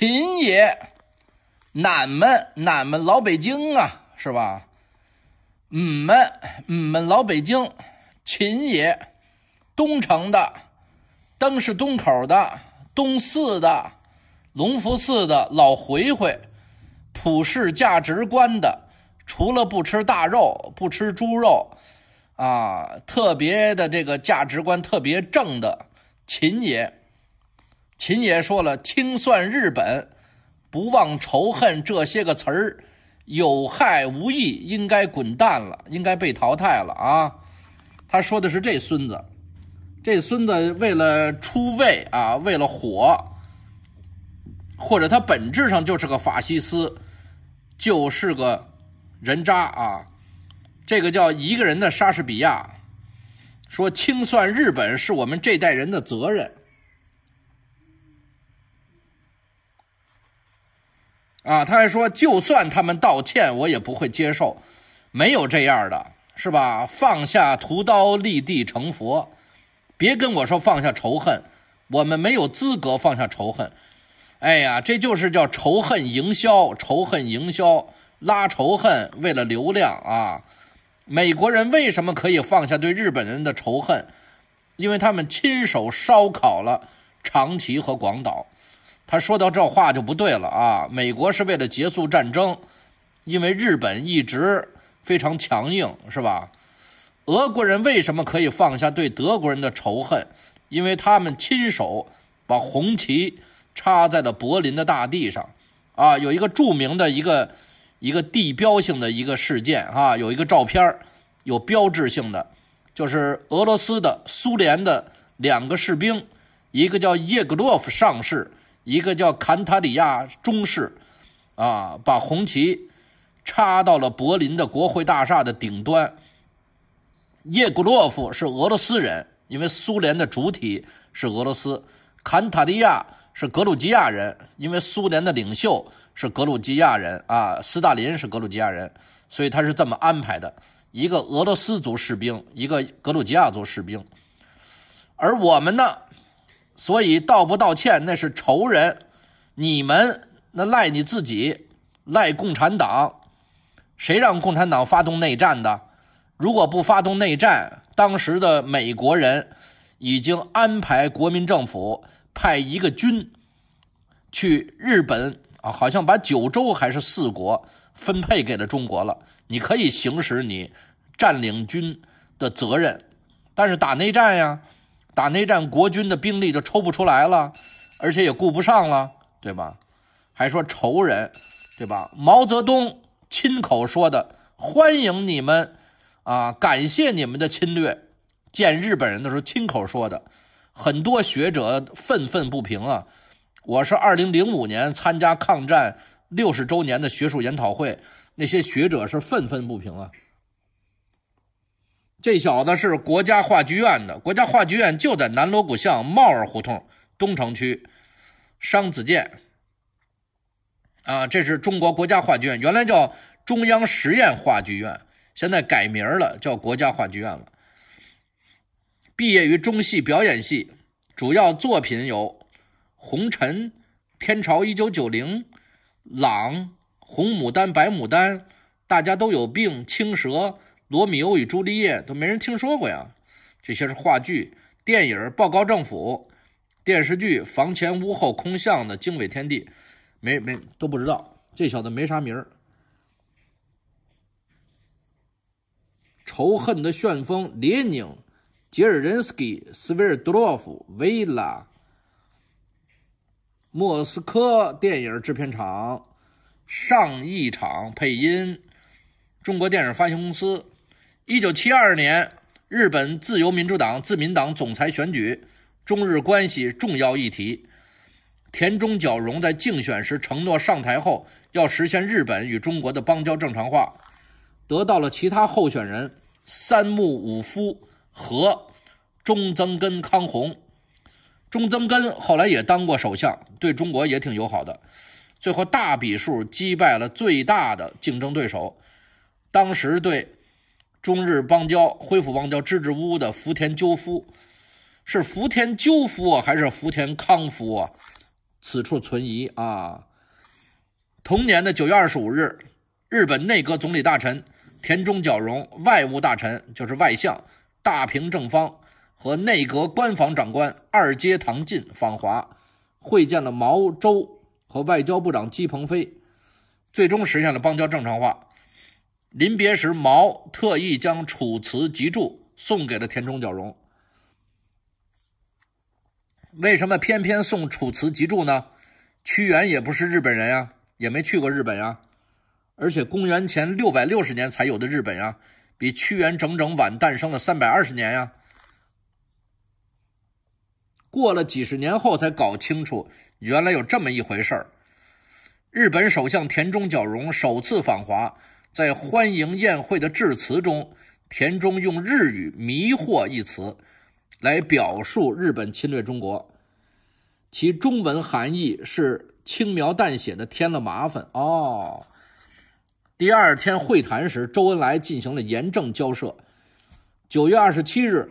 秦爷，俺们俺们老北京啊，是吧？你们你们老北京，秦爷，东城的，登是东口的，东四的，隆福寺的老回回，普世价值观的，除了不吃大肉，不吃猪肉，啊，特别的这个价值观特别正的秦爷。秦爷说了，“清算日本，不忘仇恨”这些个词儿有害无益，应该滚蛋了，应该被淘汰了啊！他说的是这孙子，这孙子为了出位啊，为了火，或者他本质上就是个法西斯，就是个人渣啊！这个叫一个人的莎士比亚说：“清算日本是我们这代人的责任。”啊，他还说，就算他们道歉，我也不会接受。没有这样的，是吧？放下屠刀，立地成佛。别跟我说放下仇恨，我们没有资格放下仇恨。哎呀，这就是叫仇恨营销，仇恨营销，拉仇恨为了流量啊！美国人为什么可以放下对日本人的仇恨？因为他们亲手烧烤了长崎和广岛。他说到这话就不对了啊！美国是为了结束战争，因为日本一直非常强硬，是吧？俄国人为什么可以放下对德国人的仇恨？因为他们亲手把红旗插在了柏林的大地上，啊，有一个著名的一个一个地标性的一个事件啊，有一个照片有标志性的，就是俄罗斯的苏联的两个士兵，一个叫叶格洛夫上士。一个叫坎塔里亚中士，啊，把红旗插到了柏林的国会大厦的顶端。叶古洛夫是俄罗斯人，因为苏联的主体是俄罗斯；坎塔利亚是格鲁吉亚人，因为苏联的领袖是格鲁吉亚人啊，斯大林是格鲁吉亚人，所以他是这么安排的：一个俄罗斯族士兵，一个格鲁吉亚族士兵，而我们呢？所以道不道歉那是仇人，你们那赖你自己，赖共产党，谁让共产党发动内战的？如果不发动内战，当时的美国人已经安排国民政府派一个军去日本啊，好像把九州还是四国分配给了中国了。你可以行使你占领军的责任，但是打内战呀。打内战，国军的兵力就抽不出来了，而且也顾不上了，对吧？还说仇人，对吧？毛泽东亲口说的：“欢迎你们，啊，感谢你们的侵略。”见日本人的时候亲口说的。很多学者愤愤不平啊！我是二零零五年参加抗战六十周年的学术研讨会，那些学者是愤愤不平啊。这小子是国家话剧院的。国家话剧院就在南锣鼓巷帽儿胡同，东城区，商子健。啊，这是中国国家话剧院，原来叫中央实验话剧院，现在改名了，叫国家话剧院了。毕业于中戏表演系，主要作品有《红尘》《天朝一九九零》《朗》《红牡丹》《白牡丹》《大家都有病》《青蛇》。《罗密欧与朱丽叶》都没人听说过呀，这些是话剧、电影报告政府、电视剧《房前屋后空巷》的经纬天地，没没都不知道。这小子没啥名儿，《仇恨的旋风》、列宁、杰尔任斯基、斯维尔多洛夫、维拉、莫斯科电影制片厂、上亿厂配音、中国电影发行公司。一九七二年，日本自由民主党自民党总裁选举，中日关系重要议题。田中角荣在竞选时承诺上台后要实现日本与中国的邦交正常化，得到了其他候选人三木武夫和中曾根康弘。中曾根后来也当过首相，对中国也挺友好的。最后大比数击败了最大的竞争对手，当时对。中日邦交恢复，邦交支支吾吾的福田赳夫，是福田赳夫啊，还是福田康夫啊？此处存疑啊。同年的九月二十五日，日本内阁总理大臣田中角荣、外务大臣就是外相大平正方和内阁官房长官二阶堂进访华，会见了毛周和外交部长姬鹏飞，最终实现了邦交正常化。临别时，毛特意将《楚辞集注》送给了田中角荣。为什么偏偏送《楚辞集注》呢？屈原也不是日本人呀，也没去过日本呀。而且公元前六百六十年才有的日本呀，比屈原整整晚诞生了三百二十年呀。过了几十年后才搞清楚，原来有这么一回事儿。日本首相田中角荣首次访华。在欢迎宴会的致辞中，田中用日语“迷惑”一词来表述日本侵略中国，其中文含义是轻描淡写的添了麻烦哦。第二天会谈时，周恩来进行了严正交涉。九月二十七日，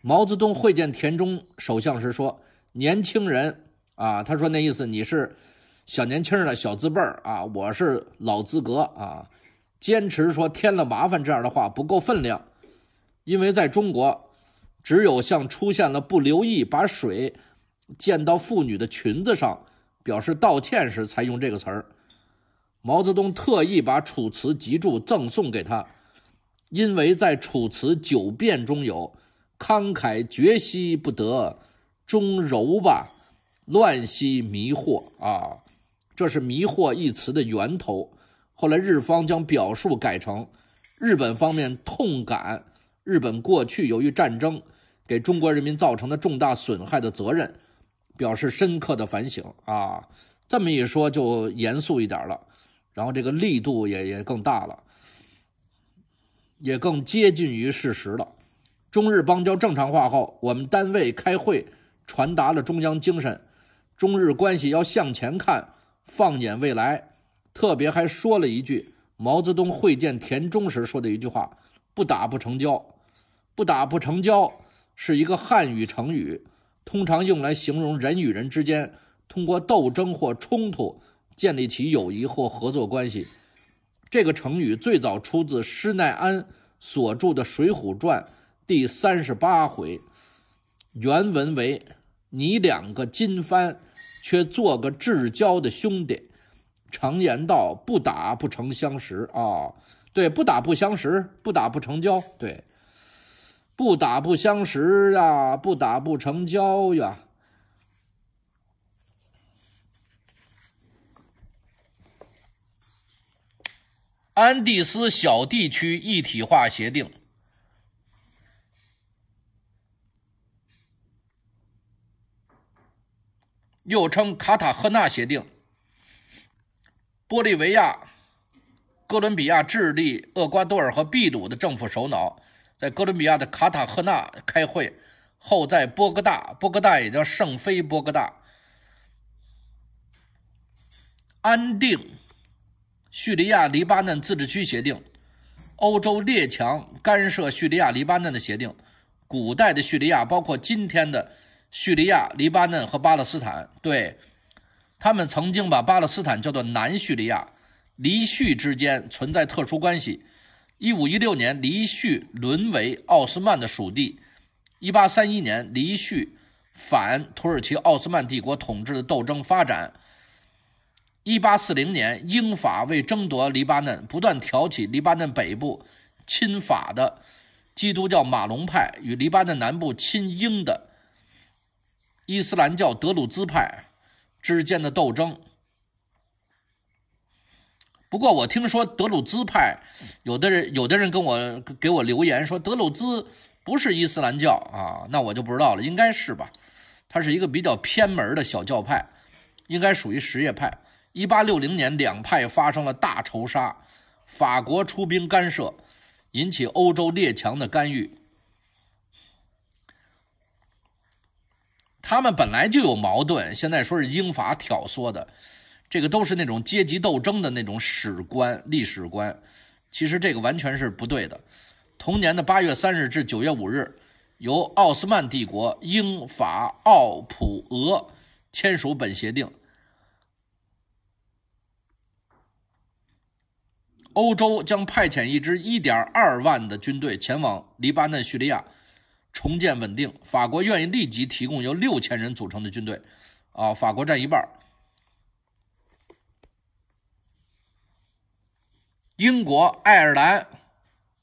毛泽东会见田中首相时说：“年轻人啊，他说那意思你是小年轻的小资辈啊，我是老资格啊。”坚持说添了麻烦这样的话不够分量，因为在中国，只有像出现了不留意把水溅到妇女的裙子上，表示道歉时才用这个词儿。毛泽东特意把《楚辞集注》赠送给他，因为在《楚辞九辩》中有“慷慨绝兮不得，终柔吧乱兮迷惑”啊，这是“迷惑”一词的源头。后来，日方将表述改成：“日本方面痛感日本过去由于战争给中国人民造成的重大损害的责任，表示深刻的反省。”啊，这么一说就严肃一点了，然后这个力度也也更大了，也更接近于事实了。中日邦交正常化后，我们单位开会传达了中央精神：中日关系要向前看，放眼未来。特别还说了一句毛泽东会见田中时说的一句话：“不打不成交，不打不成交。”是一个汉语成语，通常用来形容人与人之间通过斗争或冲突建立起友谊或合作关系。这个成语最早出自施耐庵所著的《水浒传》第三十八回，原文为：“你两个金帆，却做个至交的兄弟。”常言道，不打不成相识啊！对，不打不相识，不打不成交。对，不打不相识啊，不打不成交呀。安第斯小地区一体化协定，又称卡塔赫纳协定。玻利维亚、哥伦比亚、智利、厄瓜多尔和秘鲁的政府首脑在哥伦比亚的卡塔赫纳开会后，在波哥大（波哥大也叫圣菲波哥大）安定叙利亚黎巴嫩自治区协定、欧洲列强干涉叙利亚黎巴嫩的协定、古代的叙利亚，包括今天的叙利亚、黎巴嫩和巴勒斯坦，对。他们曾经把巴勒斯坦叫做南叙利亚，黎叙之间存在特殊关系。一五一六年，黎叙沦为奥斯曼的属地。一八三一年，黎叙反土耳其奥斯曼帝国统治的斗争发展。一八四零年，英法为争夺黎巴嫩，不断挑起黎巴嫩北部亲法的基督教马龙派与黎巴嫩南部亲英的伊斯兰教德鲁兹派。之间的斗争。不过，我听说德鲁兹派有的人有的人跟我给我留言说德鲁兹不是伊斯兰教啊，那我就不知道了，应该是吧？他是一个比较偏门的小教派，应该属于什叶派。一八六零年，两派发生了大仇杀，法国出兵干涉，引起欧洲列强的干预。他们本来就有矛盾，现在说是英法挑唆的，这个都是那种阶级斗争的那种史观、历史观，其实这个完全是不对的。同年的八月三日至九月五日，由奥斯曼帝国、英法、奥普俄签署本协定，欧洲将派遣一支一点二万的军队前往黎巴嫩、叙利亚。重建稳定，法国愿意立即提供由六千人组成的军队，啊，法国占一半英国、爱尔兰、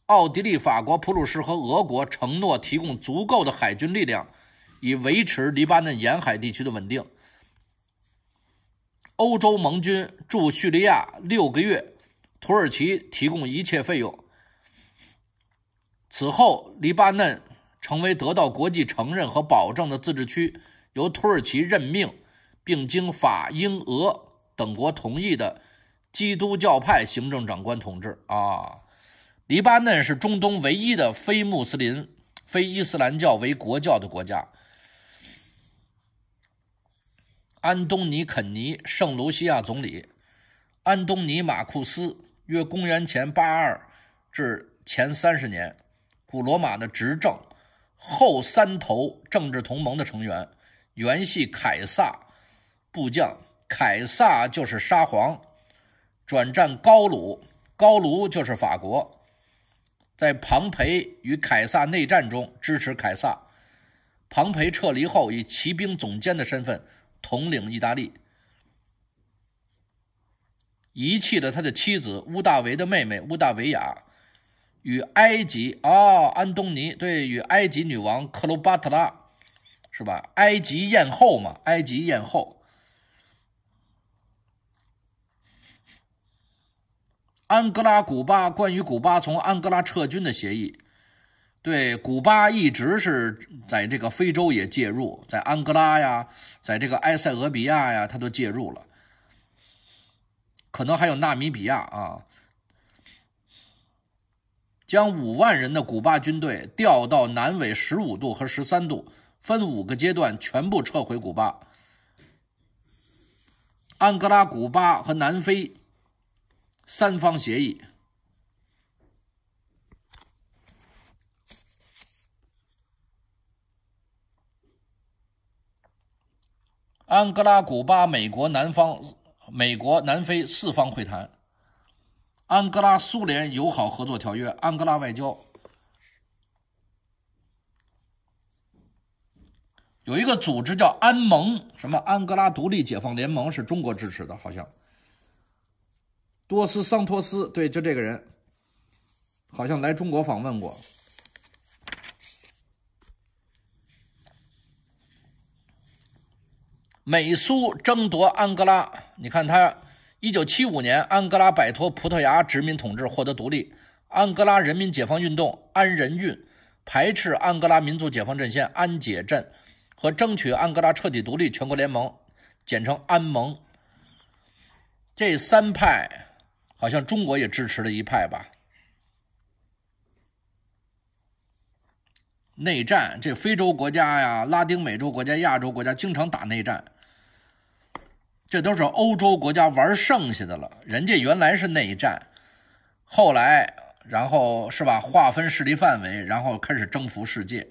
奥地利、法国、普鲁士和俄国承诺提供足够的海军力量，以维持黎巴嫩沿海地区的稳定。欧洲盟军驻叙利亚六个月，土耳其提供一切费用。此后，黎巴嫩。成为得到国际承认和保证的自治区，由土耳其任命，并经法、英、俄等国同意的基督教派行政长官统治。啊，黎巴嫩是中东唯一的非穆斯林、非伊斯兰教为国教的国家。安东尼·肯尼·圣卢西亚总理，安东尼·马库斯，约公元前八二至前三十年，古罗马的执政。后三头政治同盟的成员，原系凯撒部将。凯撒就是沙皇，转战高卢，高卢就是法国。在庞培与凯撒内战中支持凯撒，庞培撤离后以骑兵总监的身份统领意大利，遗弃了他的妻子乌大维的妹妹乌大维亚。与埃及啊，安东尼对与埃及女王克罗巴特拉，是吧？埃及艳后嘛，埃及艳后。安哥拉古巴关于古巴从安哥拉撤军的协议，对古巴一直是在这个非洲也介入，在安哥拉呀，在这个埃塞俄比亚呀，他都介入了，可能还有纳米比亚啊。将五万人的古巴军队调到南纬十五度和十三度，分五个阶段全部撤回古巴。安哥拉、古巴和南非三方协议，安哥拉、古巴、美国南方、美国南非四方会谈。安哥拉苏联友好合作条约，安哥拉外交有一个组织叫安盟，什么安哥拉独立解放联盟，是中国支持的，好像。多斯桑托斯，对，就这个人，好像来中国访问过。美苏争夺安哥拉，你看他。一九七五年，安哥拉摆脱葡萄牙殖民统治，获得独立。安哥拉人民解放运动（安仁运）排斥安哥拉民族解放阵线（安解阵）和争取安哥拉彻底独立全国联盟（简称安盟）。这三派，好像中国也支持了一派吧？内战，这非洲国家呀、拉丁美洲国家、亚洲国家经常打内战。这都是欧洲国家玩剩下的了。人家原来是内战，后来，然后是吧，划分势力范围，然后开始征服世界。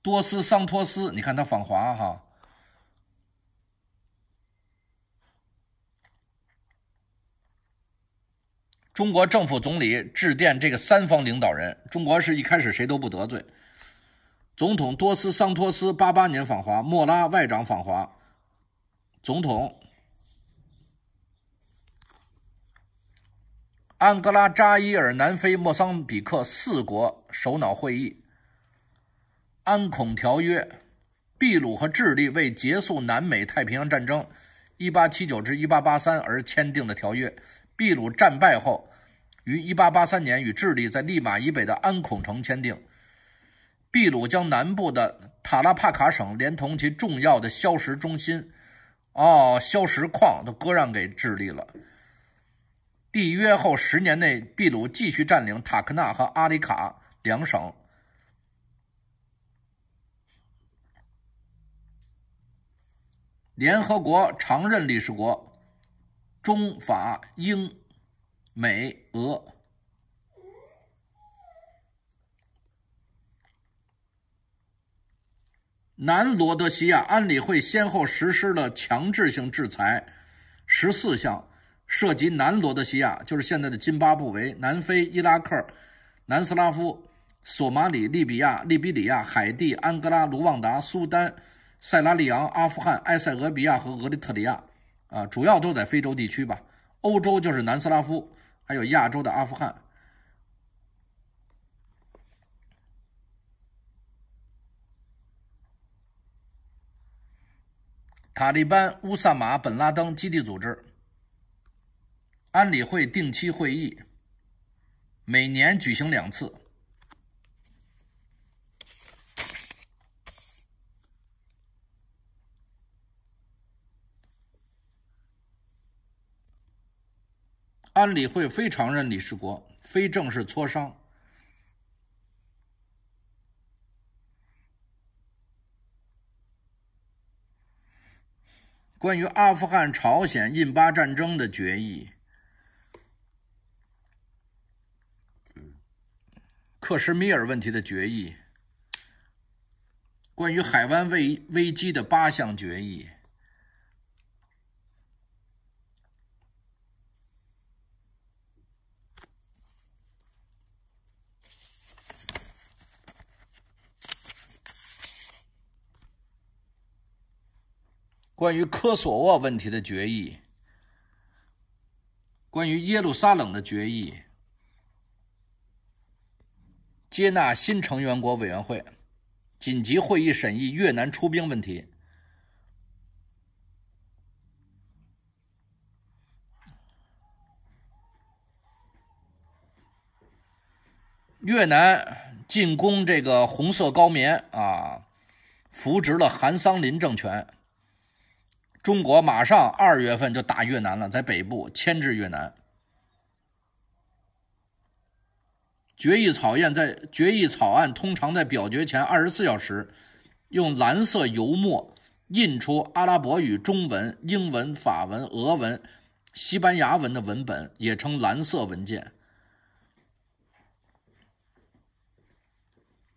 多斯桑托斯，你看他访华哈。中国政府总理致电这个三方领导人。中国是一开始谁都不得罪。总统多斯桑托斯八八年访华，莫拉外长访华。总统，安哥拉、扎伊尔、南非、莫桑比克四国首脑会议。安孔条约，秘鲁和智利为结束南美太平洋战争 （1879—1883） 而签订的条约。秘鲁战败后，于1883年与智利在利马以北的安孔城签订。秘鲁将南部的塔拉帕卡省连同其重要的硝石中心。哦，硝石矿都割让给智利了。缔约后十年内，秘鲁继续占领塔克纳和阿里卡两省。联合国常任理事国：中、法、英、美、俄。南罗德西亚安理会先后实施了强制性制裁，十四项涉及南罗德西亚，就是现在的津巴布韦、南非、伊拉克、南斯拉夫、索马里、利比亚、利比里亚、海地、安哥拉、卢旺达、苏丹、塞拉利昂、阿富汗、埃塞俄比亚和俄立特里亚。啊，主要都在非洲地区吧，欧洲就是南斯拉夫，还有亚洲的阿富汗。塔利班、乌萨马·本·拉登基地组织。安理会定期会议，每年举行两次。安理会非常任理事国，非正式磋商。关于阿富汗、朝鲜、印巴战争的决议，克什米尔问题的决议，关于海湾危危机的八项决议。关于科索沃问题的决议，关于耶路撒冷的决议，接纳新成员国委员会，紧急会议审议越南出兵问题。越南进攻这个红色高棉啊，扶植了韩桑林政权。中国马上二月份就打越南了，在北部牵制越南。决议草案在决议草案通常在表决前二十四小时，用蓝色油墨印出阿拉伯语、中文、英文、法文、俄文、西班牙文的文本，也称蓝色文件。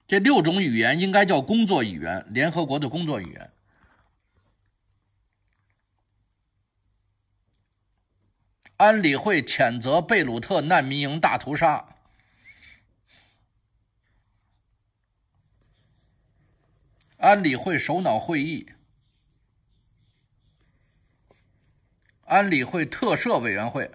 这六种语言应该叫工作语言，联合国的工作语言。安理会谴责贝鲁特难民营大屠杀。安理会首脑会议。安理会特赦委员会。